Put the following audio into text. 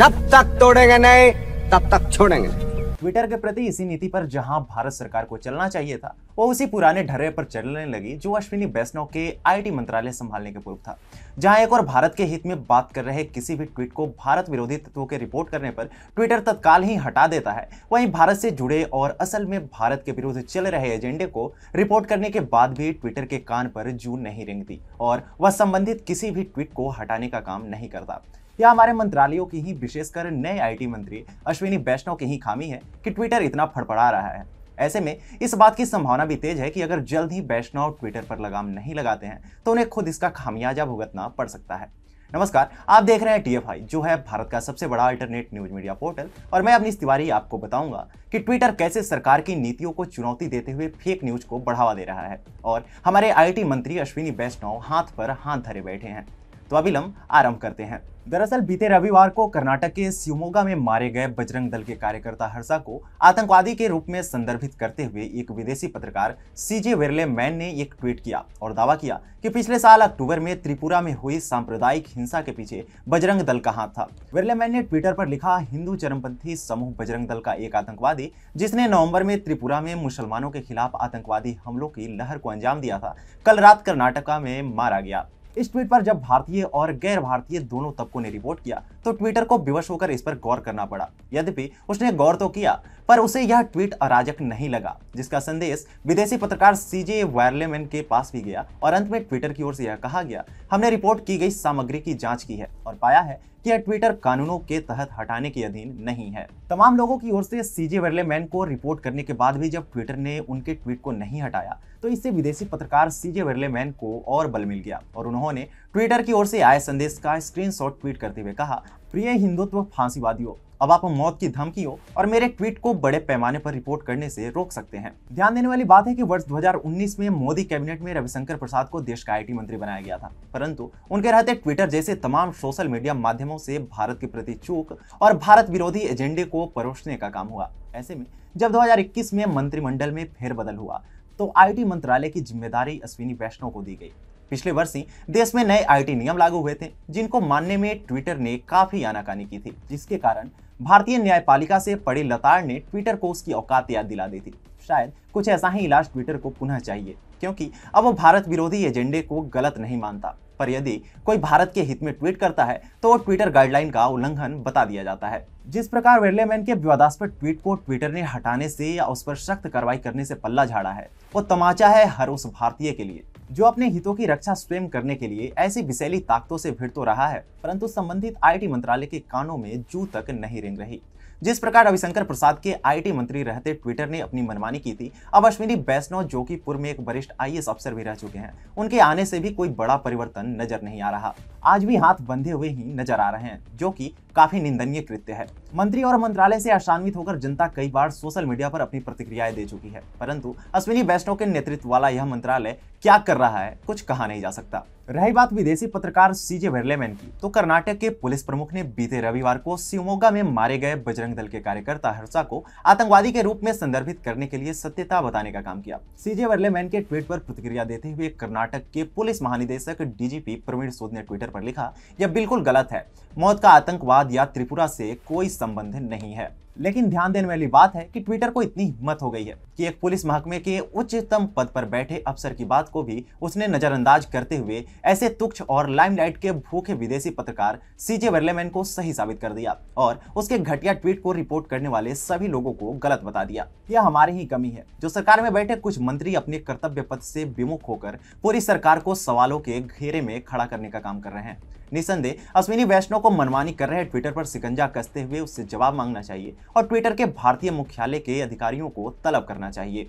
जब तक तोड़ेंगे नहीं तब तक छोड़ेंगे ट्विटर के प्रति इसी नीति पर जहां भारत सरकार को चलना चाहिए था वो उसी पुराने ढर्रे पर चलने लगी जो अश्विनी बैष्णव के आईटी मंत्रालय संभालने के पूर्व था जहां एक और भारत के हित में बात कर रहे किसी भी ट्वीट को भारत विरोधी तत्वों के रिपोर्ट करने पर ट्विटर तत्काल ही हटा देता है वहीं भारत से जुड़े और असल में भारत के विरुद्ध चल रहे एजेंडे को रिपोर्ट करने के बाद भी ट्विटर के कान पर जू नहीं रिंगती और वह संबंधित किसी भी ट्वीट को हटाने का काम नहीं करता या हमारे मंत्रालयों की ही विशेषकर नए आईटी मंत्री अश्विनी वैष्णव की ही खामी है कि ट्विटर इतना फड़फड़ा रहा है ऐसे में इस बात की संभावना भी तेज है कि अगर जल्द ही वैष्णव ट्विटर पर लगाम नहीं लगाते हैं तो उन्हें खुद इसका खामियाजा भुगतना पड़ सकता है नमस्कार आप देख रहे हैं टीएफआई जो है भारत का सबसे बड़ा अल्टरनेट न्यूज मीडिया पोर्टल और मैं अपनी तिवारी आपको बताऊंगा कि ट्विटर कैसे सरकार की नीतियों को चुनौती देते हुए फेक न्यूज को बढ़ावा दे रहा है और हमारे आईटी मंत्री अश्विनी वैष्णव हाथ पर हाथ धरे बैठे हैं तो अभिलम आरंभ करते हैं दरअसल बीते रविवार को कर्नाटक के सिमोगा में मारे गए बजरंग दल के कार्यकर्ता हर्षा को आतंकवादी के रूप में संदर्भित करते हुए एक विदेशी पत्रकार सीजे वेरले मैन ने एक ट्वीट किया और दावा किया कि पिछले साल अक्टूबर में त्रिपुरा में हुई सांप्रदायिक हिंसा के पीछे बजरंग दल का हाथ था वेरले मैन ने ट्विटर पर लिखा हिंदू चरमपंथी समूह बजरंग दल का एक आतंकवादी जिसने नवम्बर में त्रिपुरा में मुसलमानों के खिलाफ आतंकवादी हमलों की लहर को अंजाम दिया था कल रात कर्नाटका में मारा गया इस ट्वीट पर जब भारतीय और गैर भारतीय दोनों तबकों ने रिपोर्ट किया तो ट्विटर को विवश होकर इस पर गौर करना पड़ा यद्यपि उसने गौर तो किया पर उसे यह ट्वीट अराजक नहीं लगा जिसका संदेश विदेशी पत्रकार सीजे वायरलेमेन के पास भी गया और अंत में ट्विटर की ओर से यह कहा गया हमने रिपोर्ट की गई सामग्री की जांच की है और पाया है कि यह ट्विटर कानूनों के तहत हटाने के अधीन नहीं है तमाम लोगों की ओर से सीजे वर्लेमैन को रिपोर्ट करने के बाद भी जब ट्विटर ने उनके ट्वीट को नहीं हटाया तो इससे विदेशी पत्रकार सीजे वर्लेमैन को और बल मिल गया और उन्होंने ट्विटर की ओर से आए संदेश का स्क्रीनशॉट ट्वीट करते हुए कहा प्रिय हिंदुत्व फांसीवादियों हो अब आप मौत की धमकी हो और मेरे ट्वीट को बड़े पैमाने पर रिपोर्ट करने से रोक सकते हैं ध्यान देने वाली बात है कि वर्ष 2019 में मोदी कैबिनेट में रविशंकर प्रसाद को देश का आईटी मंत्री बनाया गया था परंतु उनके रहते ट्विटर जैसे तमाम सोशल मीडिया माध्यमों से भारत के प्रति चूक और भारत विरोधी एजेंडे को परोसने का काम हुआ ऐसे में जब दो में मंत्रिमंडल में फेरबदल हुआ तो आई मंत्रालय की जिम्मेदारी अश्विनी वैष्णव को दी गई पिछले वर्ष ही देश में नए आईटी नियम लागू हुए थे जिनको मानने में ट्विटर ने काफी आनाकानी की थी जिसके कारण भारतीय न्यायपालिका से पड़े लताड़ ने ट्विटर को उसकी औकात याद दिला दी थी शायद कुछ ऐसा ही इलाज ट्विटर को पुनः चाहिए क्योंकि अब वो भारत विरोधी एजेंडे को गलत नहीं मानता पर यदि कोई भारत के हित में ट्वीट करता है तो वो ट्विटर गाइडलाइन का उल्लंघन बता दिया जाता है जिस प्रकार वेरलेमैन के विवादास्पद ट्वीट को ट्विटर ने हटाने से या उस पर सख्त कार्रवाई करने से पल्ला झाड़ा है वो तमाचा है हर उस भारतीय के लिए जो अपने हितों की रक्षा स्वयं करने के लिए ऐसी विशैली ताकतों से भिड़ तो रहा है परंतु संबंधित आईटी मंत्रालय के कानों में जू तक नहीं रिंग रही जिस प्रकार रविशंकर प्रसाद के आईटी मंत्री रहते ट्विटर ने अपनी मनमानी की थी अब अश्विनी बैष्णव जो कि पूर्व में एक वरिष्ठ आईएएस अफसर भी रह चुके हैं उनके आने से भी कोई बड़ा परिवर्तन नजर नहीं आ रहा आज भी हाथ बंधे हुए ही नजर आ रहे हैं जो कि काफी निंदनीय कृत्य है मंत्री और मंत्रालय से अशान्वित होकर जनता कई बार सोशल मीडिया पर अपनी प्रतिक्रियाएं दे चुकी है परंतु अश्विनी वैष्णव के नेतृत्व वाला यह मंत्रालय क्या कर रहा है कुछ कहा नहीं जा सकता रही बात विदेशी पत्रकार सीजे वेरलेमैन की तो कर्नाटक के पुलिस प्रमुख ने बीते रविवार को शिवमोगा में मारे गए बजरंग दल के कार्यकर्ता हर्षा को आतंकवादी के रूप में संदर्भित करने के लिए सत्यता बताने का काम किया सीजे वेरलेमैन के ट्वीट पर प्रतिक्रिया देते हुए कर्नाटक के पुलिस महानिदेशक डीजीपी प्रवीण सूद ने ट्विटर पर लिखा यह बिल्कुल गलत है मौत का आतंकवाद या त्रिपुरा से कोई संबंध नहीं है लेकिन ध्यान देने वाली बात है कि ट्विटर को इतनी हिम्मत हो गई है कि एक पुलिस महकमे के उच्चतम पद पर बैठे अफसर की बात को भी उसने नजरअंदाज करते हुए ऐसे तुक्ष और लाइमलाइट के भूखे विदेशी पत्रकार सीजे वर्लेमैन को सही साबित कर दिया और उसके घटिया ट्वीट को रिपोर्ट करने वाले सभी लोगों को गलत बता दिया यह हमारी ही कमी है जो सरकार में बैठे कुछ मंत्री अपने कर्तव्य पद से विमुख होकर पूरी सरकार को सवालों के घेरे में खड़ा करने का काम कर रहे हैं निसंदेह अश्विनी वैष्णव को मनमानी कर रहे ट्विटर पर सिकंजा कसते हुए उससे जवाब मांगना चाहिए और ट्विटर के भारतीय मुख्यालय के अधिकारियों को तलब करना चाहिए